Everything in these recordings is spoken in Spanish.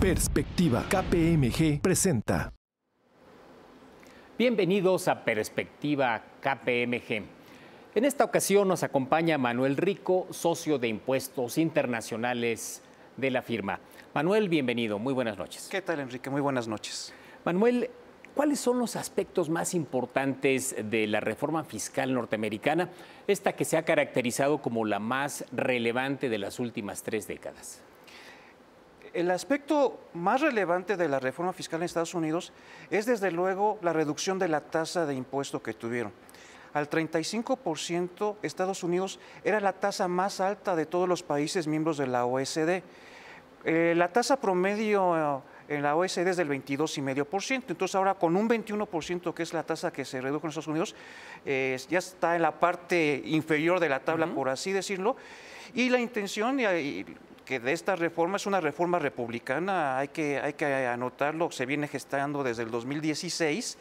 Perspectiva KPMG presenta. Bienvenidos a Perspectiva KPMG. En esta ocasión nos acompaña Manuel Rico, socio de impuestos internacionales de la firma. Manuel, bienvenido, muy buenas noches. ¿Qué tal, Enrique? Muy buenas noches. Manuel, ¿cuáles son los aspectos más importantes de la reforma fiscal norteamericana, esta que se ha caracterizado como la más relevante de las últimas tres décadas? El aspecto más relevante de la reforma fiscal en Estados Unidos es desde luego la reducción de la tasa de impuesto que tuvieron. Al 35% Estados Unidos era la tasa más alta de todos los países miembros de la OSD. E eh, la tasa promedio eh, en la OSD e es del 22,5%. Entonces ahora con un 21%, que es la tasa que se redujo en Estados Unidos, eh, ya está en la parte inferior de la tabla, por así decirlo. Y la intención que de esta reforma es una reforma republicana, hay que, hay que anotarlo, se viene gestando desde el 2016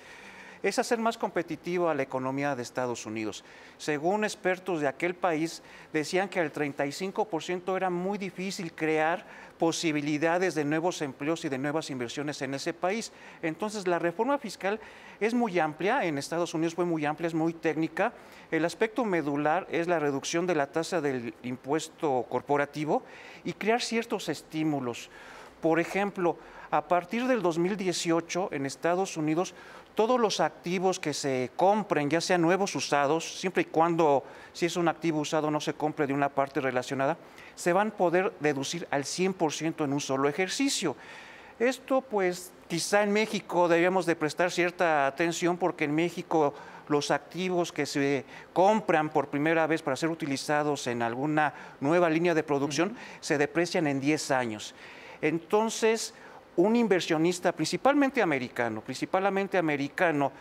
es hacer más competitiva la economía de Estados Unidos. Según expertos de aquel país, decían que al 35% era muy difícil crear posibilidades de nuevos empleos y de nuevas inversiones en ese país. Entonces, la reforma fiscal es muy amplia, en Estados Unidos fue muy amplia, es muy técnica. El aspecto medular es la reducción de la tasa del impuesto corporativo y crear ciertos estímulos. Por ejemplo, a partir del 2018 en Estados Unidos todos los activos que se compren, ya sean nuevos, usados, siempre y cuando si es un activo usado no se compre de una parte relacionada, se van a poder deducir al 100% en un solo ejercicio. Esto pues quizá en México debíamos de prestar cierta atención porque en México los activos que se compran por primera vez para ser utilizados en alguna nueva línea de producción se deprecian en 10 años. Entonces, un inversionista principalmente americano, principalmente americano,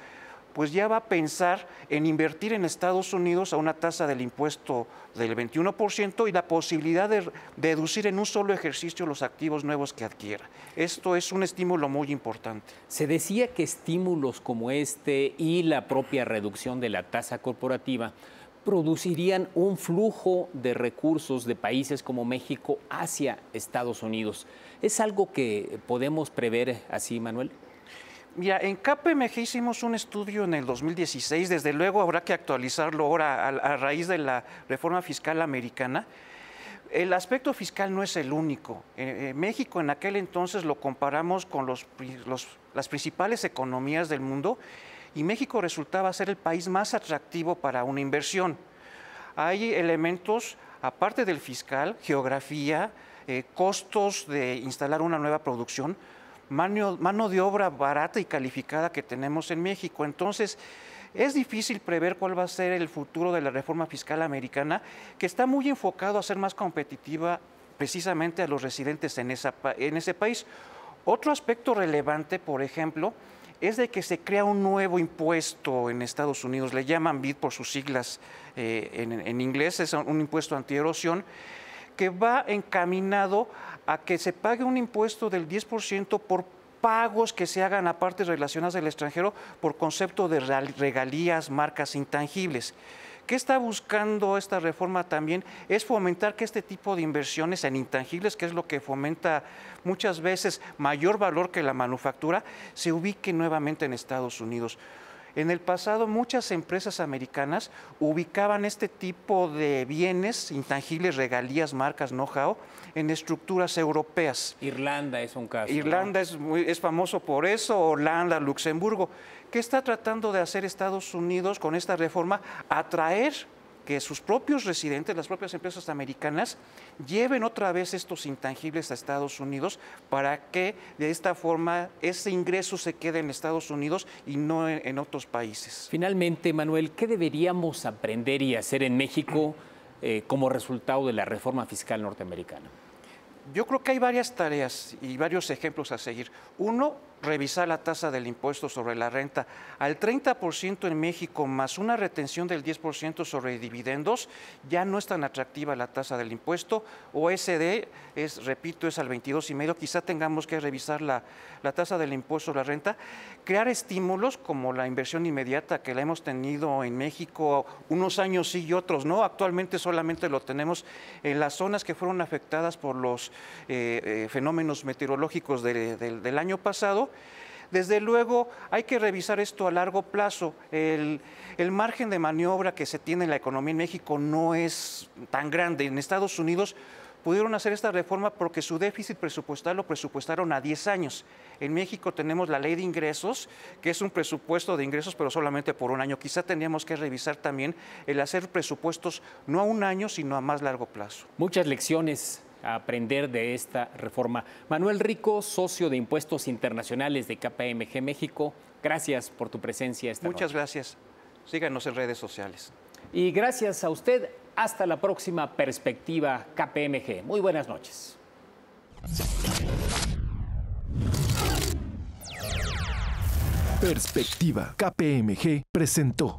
pues ya va a pensar en invertir en Estados Unidos a una tasa del impuesto del 21% y la posibilidad de deducir en un solo ejercicio los activos nuevos que adquiera. Esto es un estímulo muy importante. Se decía que estímulos como este y la propia reducción de la tasa corporativa producirían un flujo de recursos de países como México hacia Estados Unidos. ¿Es algo que podemos prever así, Manuel? Mira, en KPMG hicimos un estudio en el 2016, desde luego habrá que actualizarlo ahora a, raíz de la reforma fiscal americana. El aspecto fiscal no es el único. Eh, eh, México en aquel entonces lo comparamos con las principales economías del mundo y México resultaba ser el país más atractivo para una inversión. Hay elementos, aparte del fiscal, geografía, eh, costos de instalar una nueva producción, mano, de obra barata y calificada que tenemos en México. Entonces, es difícil prever cuál va a ser el futuro de la reforma fiscal americana, que está muy enfocado a ser más competitiva precisamente a los residentes en ese país. Otro aspecto relevante, por ejemplo, es de que se crea un nuevo impuesto en Estados Unidos, le llaman BID por sus siglas eh, en, inglés, es un impuesto antierosión, que va encaminado a que se pague un impuesto del 10% por pagos que se hagan a partes relacionadas del extranjero por concepto de regalías, marcas intangibles. ¿Qué está buscando esta reforma también? Es fomentar que este tipo de inversiones en intangibles, que es lo que fomenta muchas veces mayor valor que la manufactura, se ubique nuevamente en Estados Unidos. En el pasado muchas empresas americanas ubicaban este tipo de bienes intangibles, regalías, marcas, know-how, en estructuras europeas. Irlanda es un caso. Irlanda es, muy, es famoso por eso, Holanda, Luxemburgo. ¿Qué está tratando de hacer Estados Unidos con esta reforma? Atraer que sus propios residentes, las propias empresas americanas, lleven otra vez estos intangibles a Estados Unidos para que de esta forma ese ingreso se quede en Estados Unidos y no en, otros países. Finalmente, Manuel, ¿qué deberíamos aprender y hacer en México eh, como resultado de la reforma fiscal norteamericana? Yo creo que hay varias tareas y varios ejemplos a seguir. Uno, revisar la tasa del impuesto sobre la renta al 30% en México más una retención del 10% sobre dividendos, ya no es tan atractiva la tasa del impuesto. OSD, es, repito, es al 22,5%. Quizá tengamos que revisar la, tasa del impuesto sobre la renta. Crear estímulos como la inversión inmediata que la hemos tenido en México unos años sí y otros no. Actualmente solamente lo tenemos en las zonas que fueron afectadas por los eh, eh, fenómenos meteorológicos del año pasado desde luego hay que revisar esto a largo plazo. El, el, margen de maniobra que se tiene en la economía en México no es tan grande. En Estados Unidos pudieron hacer esta reforma porque su déficit presupuestal lo presupuestaron a 10 años. En México tenemos la ley de ingresos, que es un presupuesto de ingresos, pero solamente por un año. Quizá tendríamos que revisar también el hacer presupuestos no a un año, sino a más largo plazo. Muchas lecciones aprender de esta reforma. Manuel Rico, socio de Impuestos Internacionales de KPMG México, gracias por tu presencia esta Muchas gracias. Síganos en redes sociales. Y gracias a usted. Hasta la próxima perspectiva KPMG. Muy buenas noches. Perspectiva KPMG presentó.